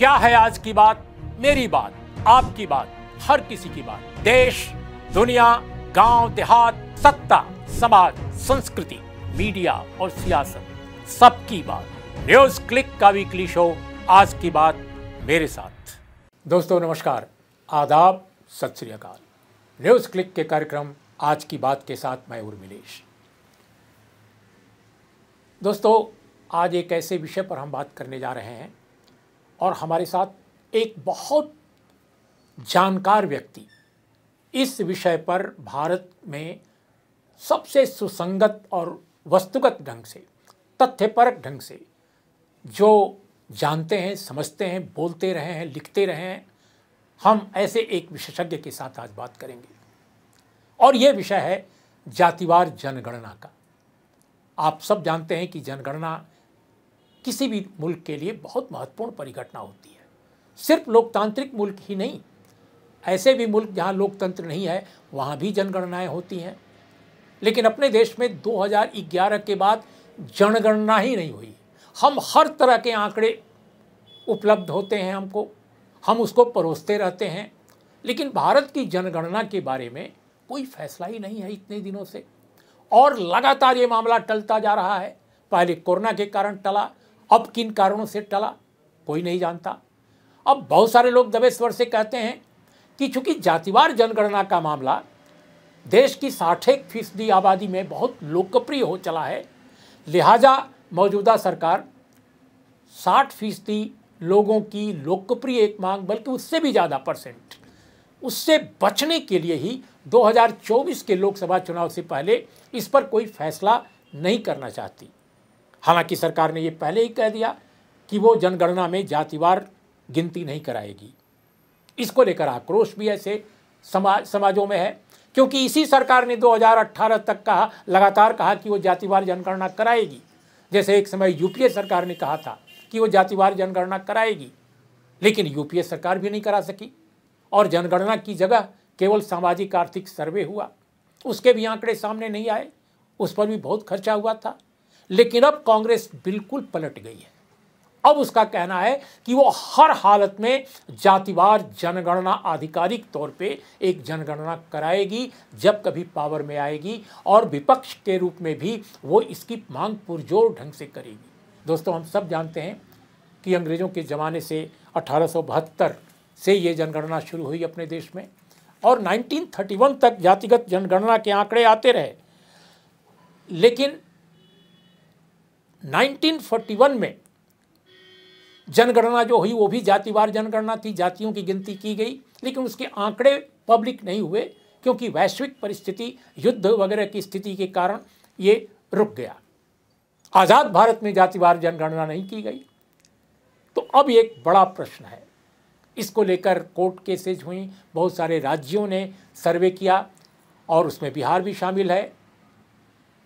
क्या है आज की बात मेरी बात आपकी बात हर किसी की बात देश दुनिया गांव देहात सत्ता समाज संस्कृति मीडिया और सियासत सबकी बात न्यूज क्लिक का वीकली शो आज की बात मेरे साथ दोस्तों नमस्कार आदाब सत श्रीकाल न्यूज क्लिक के कार्यक्रम आज की बात के साथ मैं उर्मिलेश दोस्तों आज एक ऐसे विषय पर हम बात करने जा रहे हैं और हमारे साथ एक बहुत जानकार व्यक्ति इस विषय पर भारत में सबसे सुसंगत और वस्तुगत ढंग से तथ्यपरक ढंग से जो जानते हैं समझते हैं बोलते रहे हैं लिखते रहे हैं हम ऐसे एक विशेषज्ञ के साथ आज बात करेंगे और यह विषय है जातिवार जनगणना का आप सब जानते हैं कि जनगणना किसी भी मुल्क के लिए बहुत महत्वपूर्ण परिघटना होती है सिर्फ लोकतांत्रिक मुल्क ही नहीं ऐसे भी मुल्क जहाँ लोकतंत्र नहीं है वहाँ भी जनगणनाएँ होती हैं लेकिन अपने देश में 2011 के बाद जनगणना ही नहीं हुई हम हर तरह के आंकड़े उपलब्ध होते हैं हमको हम उसको परोसते रहते हैं लेकिन भारत की जनगणना के बारे में कोई फैसला ही नहीं है इतने दिनों से और लगातार ये मामला टलता जा रहा है पहले कोरोना के कारण टला अब किन कारणों से टला कोई नहीं जानता अब बहुत सारे लोग दबे स्वर से कहते हैं कि चूंकि जातिवार जनगणना का मामला देश की साठेक फीसदी आबादी में बहुत लोकप्रिय हो चला है लिहाजा मौजूदा सरकार साठ फीसदी लोगों की लोकप्रिय एक मांग बल्कि उससे भी ज़्यादा परसेंट उससे बचने के लिए ही 2024 के लोकसभा चुनाव से पहले इस पर कोई फैसला नहीं करना चाहती हालांकि सरकार ने ये पहले ही कह दिया कि वो जनगणना में जातिवार गिनती नहीं कराएगी इसको लेकर आक्रोश भी ऐसे समाज समाजों में है क्योंकि इसी सरकार ने 2018 तक कहा लगातार कहा कि वो जातिवार जनगणना कराएगी जैसे एक समय यूपीए सरकार ने कहा था कि वो जातिवार जनगणना कराएगी लेकिन यूपीए सरकार भी नहीं करा सकी और जनगणना की जगह केवल सामाजिक आर्थिक सर्वे हुआ उसके भी आंकड़े सामने नहीं आए उस पर भी बहुत खर्चा हुआ था लेकिन अब कांग्रेस बिल्कुल पलट गई है अब उसका कहना है कि वो हर हालत में जातिवार जनगणना आधिकारिक तौर पे एक जनगणना कराएगी जब कभी पावर में आएगी और विपक्ष के रूप में भी वो इसकी मांग पुरजोर ढंग से करेगी दोस्तों हम सब जानते हैं कि अंग्रेज़ों के ज़माने से अठारह से ये जनगणना शुरू हुई अपने देश में और 1931 तक जातिगत जनगणना के आंकड़े आते रहे लेकिन 1941 में जनगणना जो हुई वो भी जातिवार जनगणना थी जातियों की गिनती की गई लेकिन उसके आंकड़े पब्लिक नहीं हुए क्योंकि वैश्विक परिस्थिति युद्ध वगैरह की स्थिति के कारण ये रुक गया आज़ाद भारत में जातिवार जनगणना नहीं की गई तो अब एक बड़ा प्रश्न है इसको लेकर कोर्ट केसेज हुई बहुत सारे राज्यों ने सर्वे किया और उसमें बिहार भी शामिल है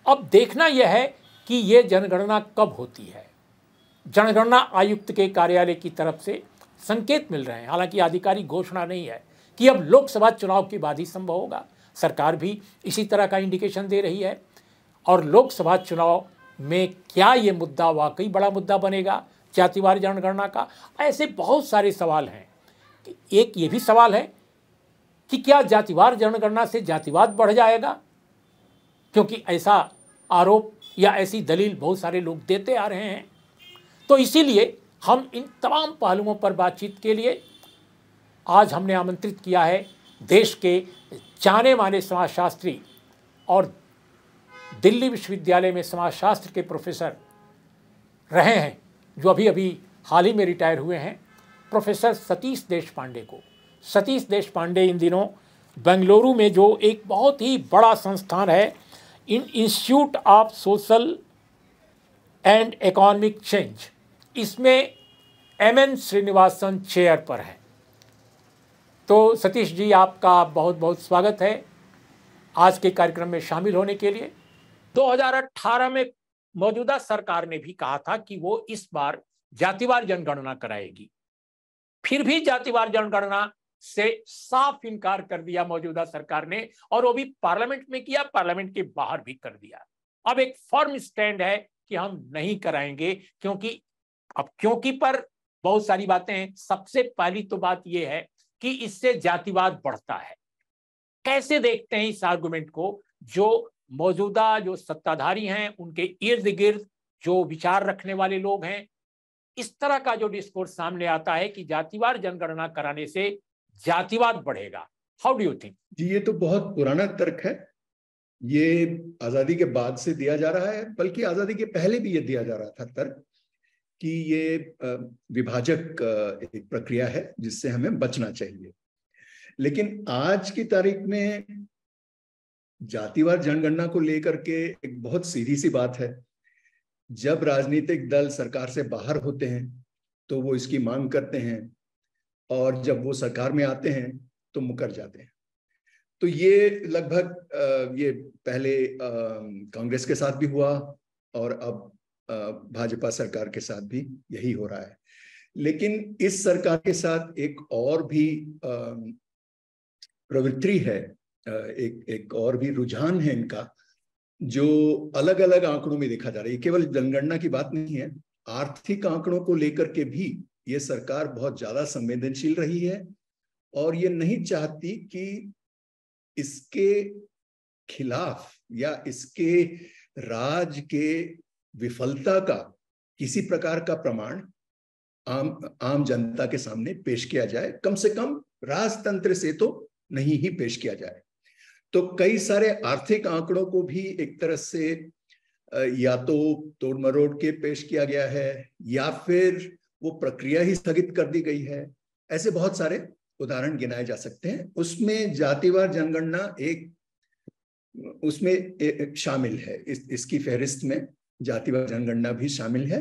अब देखना यह है कि ये जनगणना कब होती है जनगणना आयुक्त के कार्यालय की तरफ से संकेत मिल रहे हैं हालांकि आधिकारिक घोषणा नहीं है कि अब लोकसभा चुनाव के बाद ही संभव होगा सरकार भी इसी तरह का इंडिकेशन दे रही है और लोकसभा चुनाव में क्या ये मुद्दा वाकई बड़ा मुद्दा बनेगा जातिवार जनगणना का ऐसे बहुत सारे सवाल हैं एक ये भी सवाल है कि क्या जातिवार जनगणना से जातिवाद बढ़ जाएगा क्योंकि ऐसा आरोप या ऐसी दलील बहुत सारे लोग देते आ रहे हैं तो इसीलिए हम इन तमाम पहलुओं पर बातचीत के लिए आज हमने आमंत्रित किया है देश के जाने माने समाजशास्त्री और दिल्ली विश्वविद्यालय में समाजशास्त्र के प्रोफेसर रहे हैं जो अभी अभी हाल ही में रिटायर हुए हैं प्रोफेसर सतीश देश पांडे को सतीश देश पांडे इन दिनों बेंगलुरु में जो एक बहुत ही बड़ा संस्थान है इन institute of social and economic change इसमें एम एन श्रीनिवासन चेयर पर है तो सतीश जी आपका बहुत बहुत स्वागत है आज के कार्यक्रम में शामिल होने के लिए 2018 में मौजूदा सरकार ने भी कहा था कि वो इस बार जातिवार जनगणना कराएगी फिर भी जातिवार जनगणना से साफ इनकार कर दिया मौजूदा सरकार ने और वो भी पार्लियामेंट में किया पार्लियामेंट के बाहर भी कर दिया अब एक फर्म स्टैंड है कि हम नहीं कराएंगे क्योंकि अब क्योंकि पर बहुत सारी बातें हैं सबसे पहली तो बात यह है कि इससे जातिवाद बढ़ता है कैसे देखते हैं इस आर्गुमेंट को जो मौजूदा जो सत्ताधारी हैं उनके इर्द गिर्द जो विचार रखने वाले लोग हैं इस तरह का जो डिस्कोर्स सामने आता है कि जातिवार जनगणना कराने से जातिवाद बढ़ेगा हाउ डू यू थिंक जी ये तो बहुत पुराना तर्क है ये आजादी के बाद से दिया जा रहा है बल्कि आजादी के पहले भी ये दिया जा रहा था तर्क कि ये विभाजक एक प्रक्रिया है जिससे हमें बचना चाहिए लेकिन आज की तारीख में जातिवार जनगणना को लेकर के एक बहुत सीधी सी बात है जब राजनीतिक दल सरकार से बाहर होते हैं तो वो इसकी मांग करते हैं और जब वो सरकार में आते हैं तो मुकर जाते हैं तो ये लगभग ये पहले कांग्रेस के साथ भी हुआ और अब भाजपा सरकार के साथ भी यही हो रहा है लेकिन इस सरकार के साथ एक और भी प्रवृत्ति है एक एक और भी रुझान है इनका जो अलग अलग आंकड़ों में देखा जा रहा है केवल जनगणना की बात नहीं है आर्थिक आंकड़ों को लेकर के भी ये सरकार बहुत ज्यादा संवेदनशील रही है और ये नहीं चाहती कि इसके खिलाफ या इसके राज के विफलता का किसी प्रकार का प्रमाण आम आम जनता के सामने पेश किया जाए कम से कम राजतंत्र से तो नहीं ही पेश किया जाए तो कई सारे आर्थिक आंकड़ों को भी एक तरह से या तो तोड़ मरोड़ के पेश किया गया है या फिर वो प्रक्रिया ही स्थगित कर दी गई है ऐसे बहुत सारे उदाहरण गिनाए जा सकते हैं उसमें जातिवार जनगणना एक उसमें एक शामिल है इस, इसकी फहरिस्त में जातिवार जनगणना भी शामिल है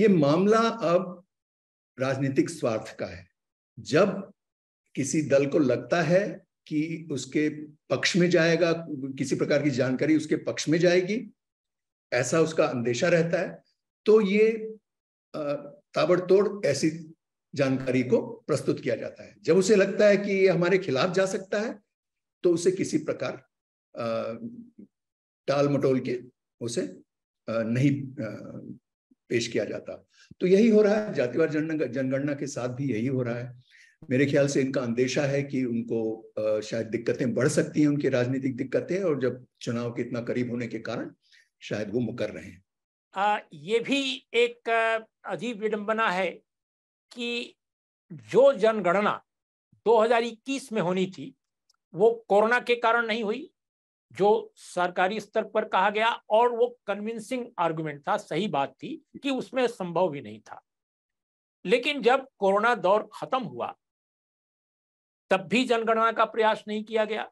ये मामला अब राजनीतिक स्वार्थ का है जब किसी दल को लगता है कि उसके पक्ष में जाएगा किसी प्रकार की जानकारी उसके पक्ष में जाएगी ऐसा उसका अंदेशा रहता है तो ये ताबड़तोड़ ऐसी जानकारी को प्रस्तुत किया जाता है जब उसे लगता है कि ये हमारे खिलाफ जा सकता है तो उसे किसी प्रकार टाल मटोल के उसे नहीं पेश किया जाता तो यही हो रहा है जातिवार जनगणना के साथ भी यही हो रहा है मेरे ख्याल से इनका अंदेशा है कि उनको शायद दिक्कतें बढ़ सकती हैं उनकी राजनीतिक दिक्कतें और जब चुनाव के इतना करीब होने के कारण शायद वो मुकर रहे हैं ये भी एक अजीब विडंबना है कि जो जनगणना 2021 में होनी थी वो कोरोना के कारण नहीं हुई जो सरकारी स्तर पर कहा गया और वो कन्विंसिंग आर्गुमेंट था सही बात थी कि उसमें संभव भी नहीं था लेकिन जब कोरोना दौर खत्म हुआ तब भी जनगणना का प्रयास नहीं किया गया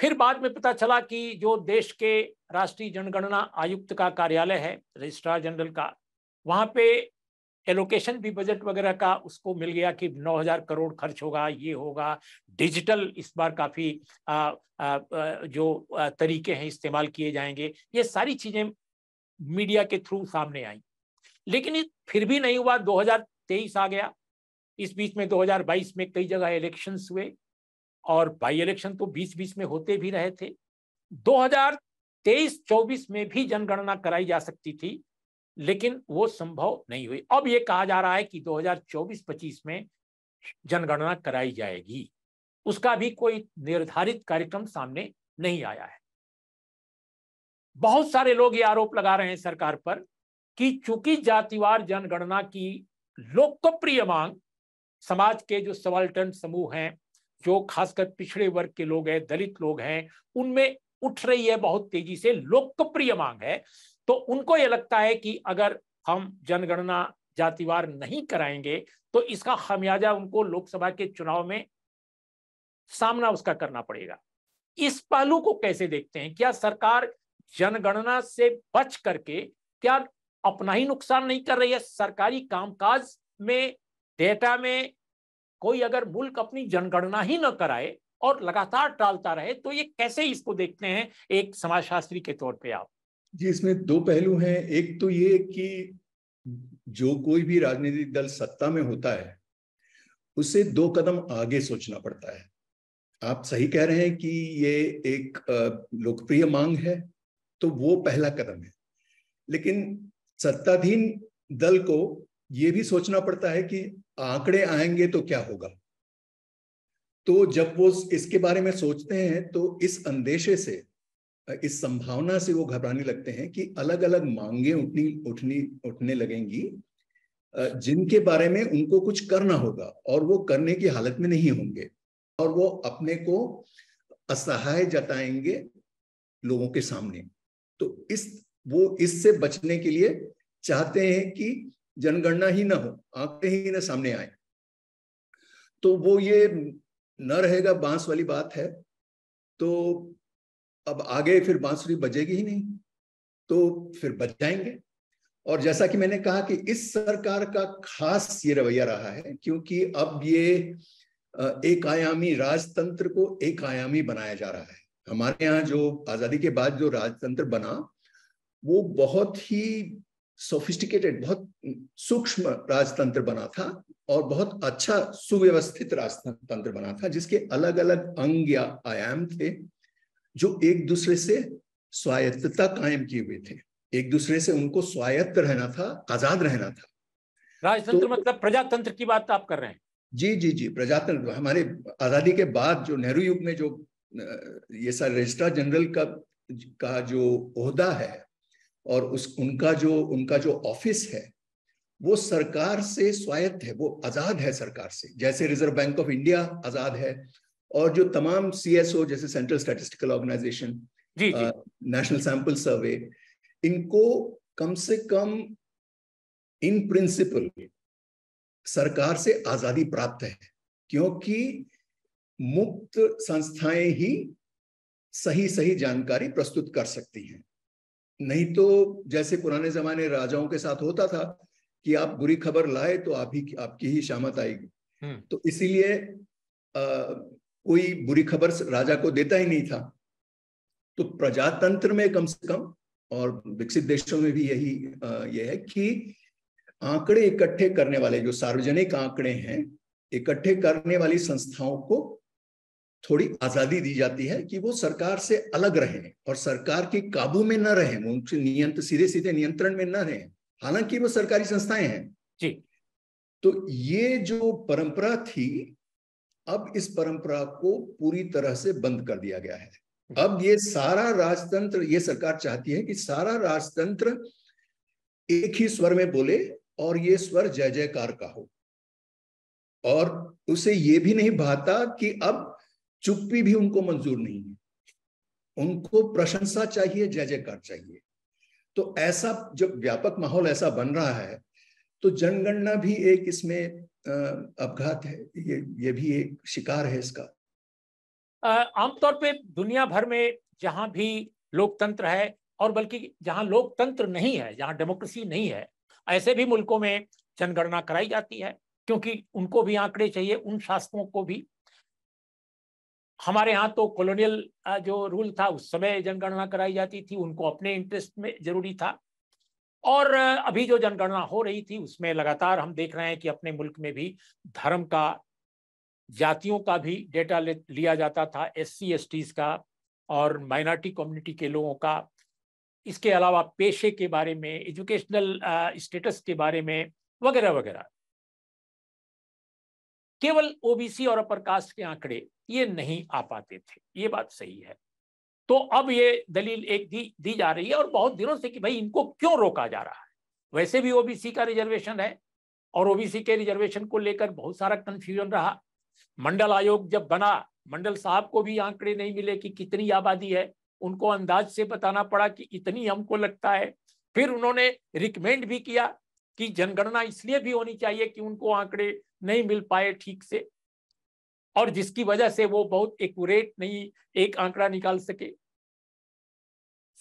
फिर बाद में पता चला कि जो देश के राष्ट्रीय जनगणना आयुक्त का कार्यालय है रजिस्ट्रार जनरल का वहाँ पे एलोकेशन भी बजट वगैरह का उसको मिल गया कि 9000 करोड़ खर्च होगा ये होगा डिजिटल इस बार काफ़ी जो तरीके हैं इस्तेमाल किए जाएंगे ये सारी चीज़ें मीडिया के थ्रू सामने आई लेकिन फिर भी नहीं हुआ 2023 आ गया इस बीच में 2022 में कई जगह इलेक्शंस हुए और बाई इलेक्शन तो बीच बीच में होते भी रहे थे 2023-24 में भी जनगणना कराई जा सकती थी लेकिन वो संभव नहीं हुई अब ये कहा जा रहा है कि 2024-25 में जनगणना कराई जाएगी उसका भी कोई निर्धारित कार्यक्रम सामने नहीं आया है बहुत सारे लोग ये आरोप लगा रहे हैं सरकार पर कि चूंकि जातिवार जनगणना की लोकप्रिय मांग समाज के जो सवाल्टन समूह हैं जो खासकर पिछड़े वर्ग के लोग हैं दलित लोग हैं उनमें उठ रही है बहुत तेजी से लोकप्रिय मांग है तो उनको ये लगता है कि अगर हम जनगणना जातिवार नहीं कराएंगे तो इसका खमियाजा उनको लोकसभा के चुनाव में सामना उसका करना पड़ेगा इस पहलू को कैसे देखते हैं क्या सरकार जनगणना से बच करके क्या अपना ही नुकसान नहीं कर रही है सरकारी कामकाज में डेटा में कोई अगर मुल्क अपनी जनगणना ही न कराए और लगातार टालता रहे तो ये कैसे इसको देखते हैं एक समाजशास्त्री के तौर पे आप जी इसमें दो पहलू हैं एक तो ये कि जो कोई भी राजनीतिक दल सत्ता में होता है उसे दो कदम आगे सोचना पड़ता है आप सही कह रहे हैं कि ये एक लोकप्रिय मांग है तो वो पहला कदम है लेकिन सत्ताधीन दल को ये भी सोचना पड़ता है कि आंकड़े आएंगे तो क्या होगा तो जब वो इसके बारे में सोचते हैं तो इस अंदेशे से इस संभावना से वो घबराने लगते हैं कि अलग अलग मांगे उठनी उठनी उठने लगेंगी जिनके बारे में उनको कुछ करना होगा और वो करने की हालत में नहीं होंगे और वो अपने को असहाय जताएंगे लोगों के सामने तो इस वो इससे बचने के लिए चाहते हैं कि जनगणना ही ना हो आंकड़े ही ना सामने आए तो वो ये न रहेगा बांस वाली बात है तो अब आगे फिर बांसुरी बजेगी ही नहीं तो फिर बच जाएंगे और जैसा कि मैंने कहा कि इस सरकार का खास ये रवैया रहा है क्योंकि अब ये एक आयामी राजतंत्र को एक आयामी बनाया जा रहा है हमारे यहाँ जो आजादी के बाद जो राजतंत्र बना वो बहुत ही सोफिस्टिकेटेड बहुत सूक्ष्म राजतंत्र बना था और बहुत अच्छा सुव्यवस्थित राजतंत्र बना था जिसके अलग अलग अंग या आयाम थे जो एक दूसरे से स्वायत्तता कायम किए हुए थे एक दूसरे से उनको स्वायत्त रहना था आजाद रहना था राजतंत्र तो, मतलब प्रजातंत्र की बात आप कर रहे हैं जी जी जी प्रजातंत्र हमारे आजादी के बाद जो नेहरू युग में जो ये सारे रजिस्ट्रार जनरल का का जो ओहदा है और उस उनका जो उनका जो ऑफिस है वो सरकार से स्वायत्त है वो आजाद है सरकार से जैसे रिजर्व बैंक ऑफ इंडिया आजाद है और जो तमाम सीएसओ जैसे central statistical organisation national sample survey इनको कम से कम इन प्रिंसिपल सरकार से आजादी प्राप्त है क्योंकि मुक्त संस्थाएं ही सही सही जानकारी प्रस्तुत कर सकती हैं नहीं तो जैसे पुराने जमाने राजाओं के साथ होता था कि आप बुरी खबर लाए तो आप ही आपकी ही शामत आएगी हम्म। तो इसीलिए कोई बुरी खबर राजा को देता ही नहीं था तो प्रजातंत्र में कम से कम और विकसित देशों में भी यही यह है कि आंकड़े इकट्ठे करने वाले जो सार्वजनिक आंकड़े हैं इकट्ठे करने वाली संस्थाओं को थोड़ी आजादी दी जाती है कि वो सरकार से अलग रहे और सरकार के काबू में न रहे उनके नियंत्रण सीधे सीधे नियंत्रण में न रहे हालांकि वो सरकारी संस्थाएं हैं जी तो ये जो परंपरा थी अब इस परंपरा को पूरी तरह से बंद कर दिया गया है अब ये सारा राजतंत्र ये सरकार चाहती है कि सारा राजतंत्र एक ही स्वर में बोले और ये स्वर जय जयकार का हो और उसे ये भी नहीं भाता कि अब चुप्पी भी उनको मंजूर नहीं है उनको प्रशंसा चाहिए जय जयकार चाहिए तो ऐसा जब व्यापक माहौल ऐसा बन रहा है तो जनगणना भी एक इसमें अपघात है ये ये भी एक शिकार है इसका आमतौर पे दुनिया भर में जहां भी लोकतंत्र है और बल्कि जहां लोकतंत्र नहीं है जहां डेमोक्रेसी नहीं है ऐसे भी मुल्कों में जनगणना कराई जाती है क्योंकि उनको भी आंकड़े चाहिए उन शासकों को भी हमारे यहाँ तो कॉलोनियल जो रूल था उस समय जनगणना कराई जाती थी उनको अपने इंटरेस्ट में जरूरी था और अभी जो जनगणना हो रही थी उसमें लगातार हम देख रहे हैं कि अपने मुल्क में भी धर्म का जातियों का भी डेटा लिया जाता था एस सी एस टीज का और माइनॉरिटी कम्युनिटी के लोगों का इसके अलावा पेशे के बारे में एजुकेशनल स्टेटस के बारे में वगैरह वगैरह केवल ओबीसी और अपर कास्ट के आंकड़े ये नहीं आ पाते थे ये बात सही है तो अब ये दलील एक दी दी जा रही है और बहुत दिनों से कि भाई इनको क्यों रोका जा रहा है वैसे भी ओबीसी का रिजर्वेशन है और ओबीसी के रिजर्वेशन को लेकर बहुत सारा कंफ्यूजन रहा मंडल आयोग जब बना मंडल साहब को भी आंकड़े नहीं मिले कि कितनी आबादी है उनको अंदाज से बताना पड़ा कि इतनी हमको लगता है फिर उन्होंने रिकमेंड भी किया कि जनगणना इसलिए भी होनी चाहिए कि उनको आंकड़े नहीं मिल पाए ठीक से और जिसकी वजह से वो बहुत एक्यूरेट नहीं एक आंकड़ा निकाल सके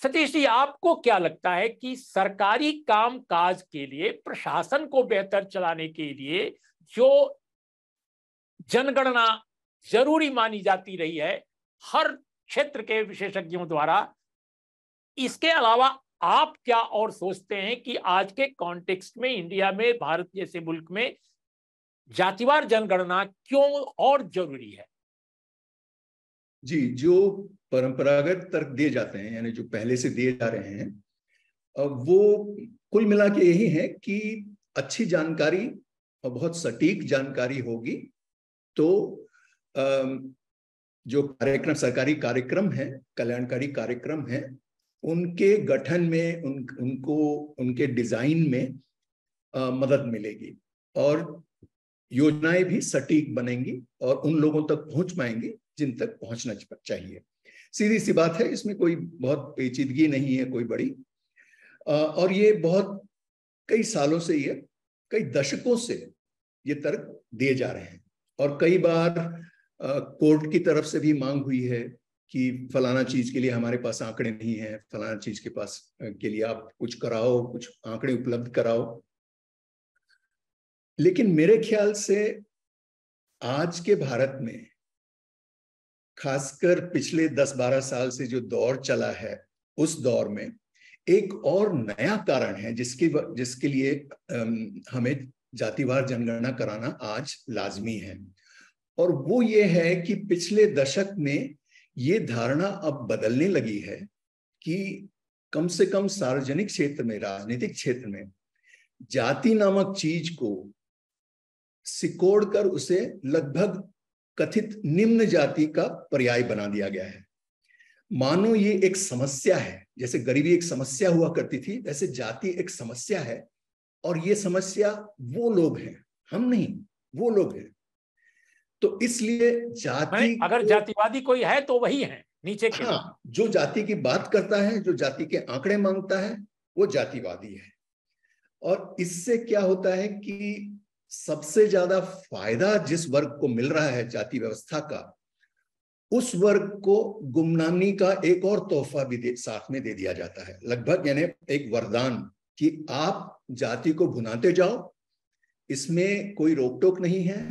सतीश जी आपको क्या लगता है कि सरकारी काम काज के लिए प्रशासन को बेहतर चलाने के लिए जो जनगणना जरूरी मानी जाती रही है हर क्षेत्र के विशेषज्ञों द्वारा इसके अलावा आप क्या और सोचते हैं कि आज के कॉन्टेक्स्ट में इंडिया में भारत जैसे मुल्क में जातिवार जनगणना क्यों और जरूरी है जी जो परंपरागत तर्क दिए जाते हैं यानी जो पहले से दिए जा रहे हैं वो कुल मिला के यही है कि अच्छी जानकारी और बहुत सटीक जानकारी होगी तो जो कार्यक्रम सरकारी कार्यक्रम है कल्याणकारी कार्यक्रम है उनके गठन में उन उनको उनके डिजाइन में मदद मिलेगी और योजनाएं भी सटीक बनेंगी और उन लोगों तक पहुंच पाएंगी जिन तक पहुंचना चाहिए सीधी सी बात है इसमें कोई बहुत पेचीदगी नहीं है कोई बड़ी और ये बहुत कई सालों से ये कई दशकों से ये तर्क दिए जा रहे हैं और कई बार कोर्ट की तरफ से भी मांग हुई है कि फलाना चीज के लिए हमारे पास आंकड़े नहीं है फलाना चीज के पास के लिए आप कुछ कराओ कुछ आंकड़े उपलब्ध कराओ लेकिन मेरे ख्याल से आज के भारत में खासकर पिछले 10-12 साल से जो दौर चला है उस दौर में एक और नया कारण है जिसके जिसके लिए हमें जातिवार जनगणना कराना आज लाजमी है और वो ये है कि पिछले दशक में ये धारणा अब बदलने लगी है कि कम से कम सार्वजनिक क्षेत्र में राजनीतिक क्षेत्र में जाति नामक चीज को सिकोड़ कर उसे लगभग कथित निम्न जाति का पर्याय बना दिया गया है मानो ये एक समस्या है जैसे गरीबी एक समस्या हुआ करती थी वैसे जाति एक समस्या है और ये समस्या वो लोग हैं हम नहीं वो लोग हैं तो इसलिए जाति अगर जातिवादी कोई है तो वही है नीचे के हाँ, जो जाति की बात करता है जो जाति के आंकड़े मांगता है वो जातिवादी है और इससे क्या होता है कि सबसे ज्यादा फायदा जिस वर्ग को मिल रहा है जाति व्यवस्था का उस वर्ग को गुमनामी का एक और तोहफा भी दे, साथ में दे दिया जाता है लगभग यानी एक वरदान कि आप जाति को भुनाते जाओ इसमें कोई रोक टोक नहीं है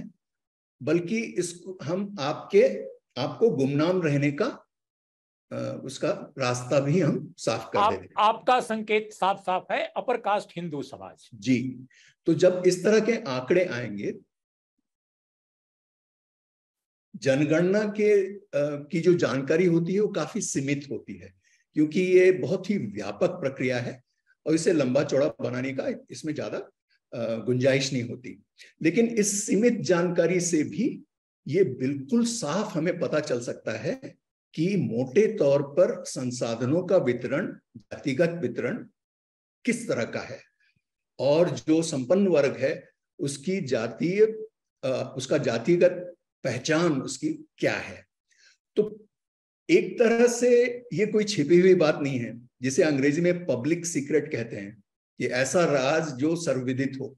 बल्कि इस हम आपके आपको गुमनाम रहने का उसका रास्ता भी हम साफ कर आप, आपका संकेत साफ साफ है अपर कास्ट हिंदू समाज जी तो जब इस तरह के आंकड़े आएंगे जनगणना के आ, की जो जानकारी होती है वो काफी सीमित होती है क्योंकि ये बहुत ही व्यापक प्रक्रिया है और इसे लंबा चौड़ा बनाने का इसमें ज्यादा गुंजाइश नहीं होती लेकिन इस सीमित जानकारी से भी ये बिल्कुल साफ हमें पता चल सकता है कि मोटे तौर पर संसाधनों का वितरण जातिगत वितरण किस तरह का है और जो संपन्न वर्ग है उसकी जातीय उसका जातिगत पहचान उसकी क्या है तो एक तरह से ये कोई छिपी हुई बात नहीं है जिसे अंग्रेजी में पब्लिक सीक्रेट कहते हैं ये ऐसा राज जो सर्वविदित हो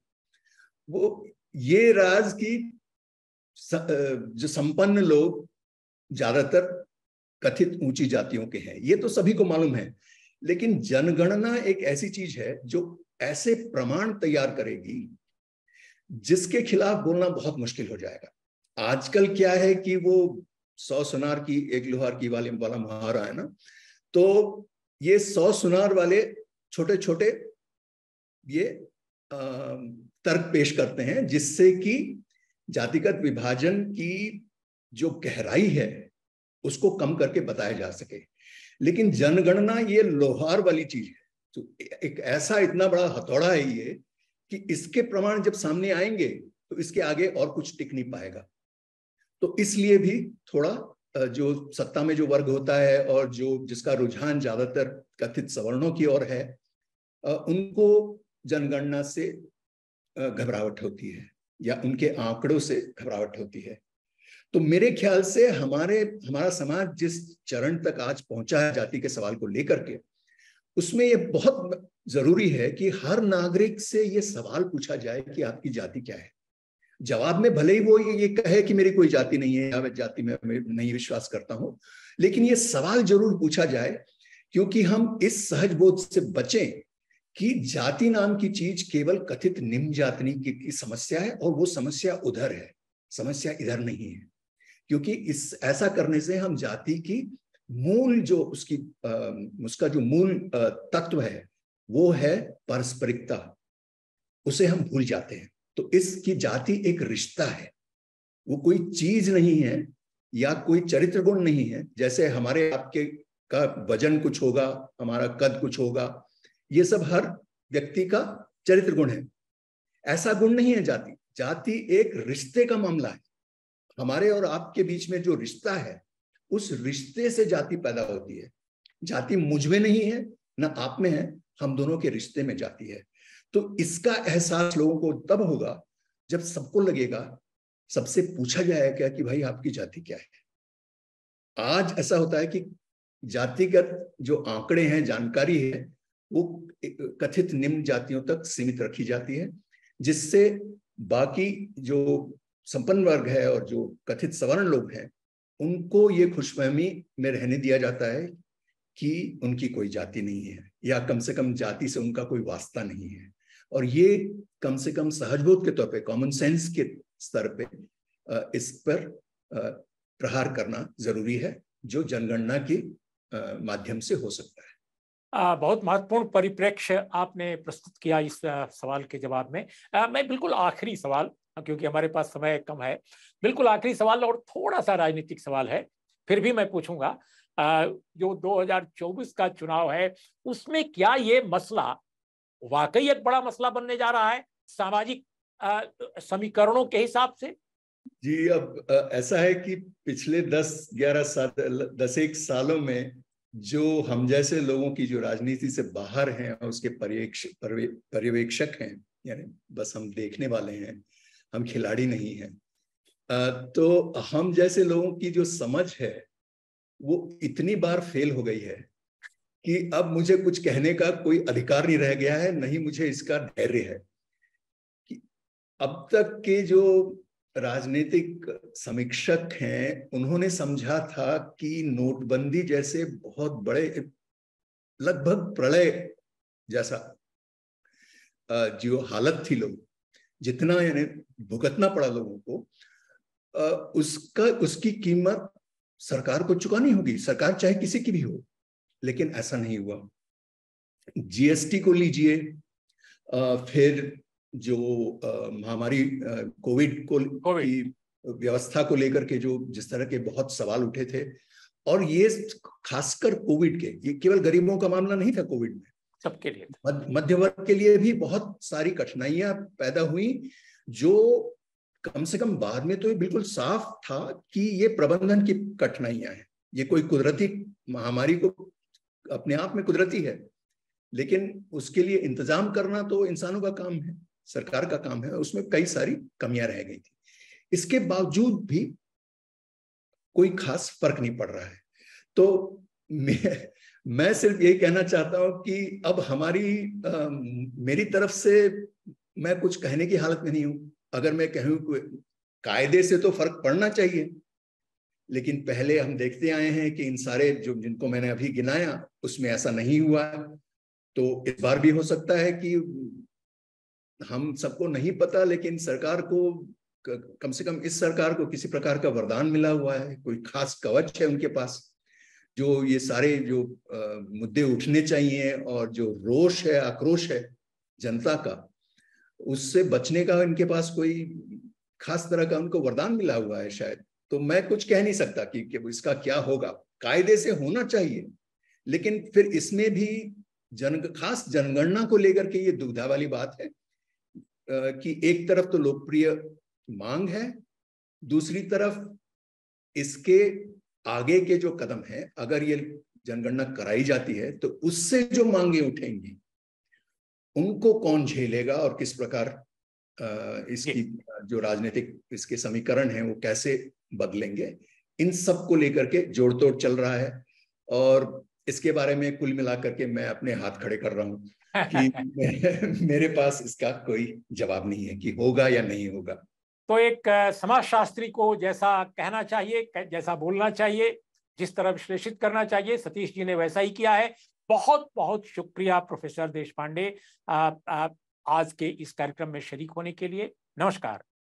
वो ये राज की जो संपन्न लोग ज्यादातर कथित ऊंची जातियों के हैं ये तो सभी को मालूम है लेकिन जनगणना एक ऐसी चीज है जो ऐसे प्रमाण तैयार करेगी जिसके खिलाफ बोलना बहुत मुश्किल हो जाएगा आजकल क्या है कि वो सौ सुनार की एक लोहार की वाले वाला मुहारा है ना तो ये सौ सुनार वाले छोटे छोटे ये तर्क पेश करते हैं जिससे कि जातिगत विभाजन की जो गहराई है उसको कम करके बताया जा सके लेकिन जनगणना ये लोहार वाली चीज है तो एक ऐसा इतना बड़ा हथौड़ा है ये कि इसके प्रमाण जब सामने आएंगे तो इसके आगे और कुछ टिक नहीं पाएगा तो इसलिए भी थोड़ा जो सत्ता में जो वर्ग होता है और जो जिसका रुझान ज्यादातर कथित सवर्णों की ओर है उनको जनगणना से घबरावट होती है या उनके आंकड़ों से घबरावट होती है तो मेरे ख्याल से हमारे हमारा समाज जिस चरण तक आज पहुंचा है जाति के सवाल को लेकर के उसमें ये बहुत जरूरी है कि हर नागरिक से ये सवाल पूछा जाए कि आपकी जाति क्या है जवाब में भले ही वो ये कहे कि मेरी कोई जाति नहीं है या मैं जाति में नहीं विश्वास करता हूं लेकिन ये सवाल जरूर पूछा जाए क्योंकि हम इस सहज बोध से बचें कि जाति नाम की चीज केवल कथित निम्न जातनी की समस्या है और वो समस्या उधर है समस्या इधर नहीं है क्योंकि इस ऐसा करने से हम जाति की मूल जो उसकी आ, उसका जो मूल तत्व है वो है पारस्परिकता उसे हम भूल जाते हैं तो इसकी जाति एक रिश्ता है वो कोई चीज नहीं है या कोई चरित्र गुण नहीं है जैसे हमारे आपके का वजन कुछ होगा हमारा कद कुछ होगा ये सब हर व्यक्ति का चरित्र गुण है ऐसा गुण नहीं है जाति जाति एक रिश्ते का मामला है हमारे और आपके बीच में जो रिश्ता है उस रिश्ते से जाति पैदा होती है जाति मुझ में नहीं है ना आप में है हम दोनों के रिश्ते में जाती है तो इसका एहसास लोगों को तब होगा जब सबको लगेगा सबसे पूछा जाएगा कि भाई आपकी जाति क्या है आज ऐसा होता है कि जातिगत जो आंकड़े हैं जानकारी है वो कथित निम्न जातियों तक सीमित रखी जाती है जिससे बाकी जो संपन्न वर्ग है और जो कथित सवर्ण लोग हैं उनको ये खुशफहमी में रहने दिया जाता है कि उनकी कोई जाति नहीं है या कम से कम जाति से उनका कोई वास्ता नहीं है और ये कम से कम सहजबोध के तौर पे कॉमन सेंस के स्तर पे इस पर प्रहार करना जरूरी है जो जनगणना के माध्यम से हो सकता है आ, बहुत महत्वपूर्ण परिप्रेक्ष्य आपने प्रस्तुत किया इस सवाल के जवाब में आ, मैं बिल्कुल आखिरी सवाल हाँ, क्योंकि हमारे पास समय कम है बिल्कुल आखिरी सवाल और थोड़ा सा राजनीतिक सवाल है फिर भी मैं पूछूंगा जो 2024 का चुनाव है उसमें क्या ये मसला वाकई एक बड़ा मसला बनने जा रहा है सामाजिक समीकरणों के हिसाब से जी अब ऐसा है कि पिछले दस ग्यारह साल दस एक सालों में जो हम जैसे लोगों की जो राजनीति से बाहर हैं और उसके पर्यवेक्षक हैं यानी बस हम देखने वाले हैं हम खिलाड़ी नहीं हैं तो हम जैसे लोगों की जो समझ है वो इतनी बार फेल हो गई है कि अब मुझे कुछ कहने का कोई अधिकार नहीं रह गया है नहीं मुझे इसका धैर्य है कि अब तक के जो राजनीतिक समीक्षक हैं उन्होंने समझा था कि नोटबंदी जैसे बहुत बड़े लगभग प्रलय जैसा जो हालत थी लोग जितना यानी भुगतना पड़ा लोगों को उसका उसकी कीमत सरकार को चुकानी होगी सरकार चाहे किसी की भी हो लेकिन ऐसा नहीं हुआ जीएसटी को लीजिए फिर जो महामारी कोविड को COVID. व्यवस्था को लेकर के जो जिस तरह के बहुत सवाल उठे थे और ये खासकर कोविड के ये केवल गरीबों का मामला नहीं था कोविड में सबके लिए मध्य वर्ग के लिए भी बहुत सारी कठिनाइयां पैदा हुई जो कम से कम बाद में तो ये बिल्कुल साफ था कि ये प्रबंधन की कठिनाइयां हैं ये कोई कुदरती महामारी को अपने आप में कुदरती है लेकिन उसके लिए इंतजाम करना तो इंसानों का काम है सरकार का काम है उसमें कई सारी कमियां रह गई थी इसके बावजूद भी कोई खास फर्क नहीं पड़ रहा है तो मैं सिर्फ यही कहना चाहता हूं कि अब हमारी आ, मेरी तरफ से मैं कुछ कहने की हालत में नहीं हूं अगर मैं कहूं कायदे से तो फर्क पड़ना चाहिए लेकिन पहले हम देखते आए हैं कि इन सारे जो जिनको मैंने अभी गिनाया उसमें ऐसा नहीं हुआ तो इस बार भी हो सकता है कि हम सबको नहीं पता लेकिन सरकार को कम से कम इस सरकार को किसी प्रकार का वरदान मिला हुआ है कोई खास कवच है उनके पास जो ये सारे जो मुद्दे उठने चाहिए और जो रोष है आक्रोश है जनता का उससे बचने का इनके पास कोई खास तरह का उनको वरदान मिला हुआ है शायद तो मैं कुछ कह नहीं सकता कि, कि इसका क्या होगा कायदे से होना चाहिए लेकिन फिर इसमें भी जन खास जनगणना को लेकर के ये दुविधा वाली बात है कि एक तरफ तो लोकप्रिय मांग है दूसरी तरफ इसके आगे के जो कदम है अगर ये जनगणना कराई जाती है तो उससे जो मांगे उठेंगी उनको कौन झेलेगा और किस प्रकार इसकी जो राजनीतिक इसके समीकरण है वो कैसे बदलेंगे इन सब को लेकर के जोड़ तोड़ चल रहा है और इसके बारे में कुल मिलाकर के मैं अपने हाथ खड़े कर रहा हूं कि मेरे पास इसका कोई जवाब नहीं है कि होगा या नहीं होगा तो एक समाजशास्त्री को जैसा कहना चाहिए जैसा बोलना चाहिए जिस तरह विश्लेषित करना चाहिए सतीश जी ने वैसा ही किया है बहुत बहुत शुक्रिया प्रोफेसर देश पांडे आज के इस कार्यक्रम में शरीक होने के लिए नमस्कार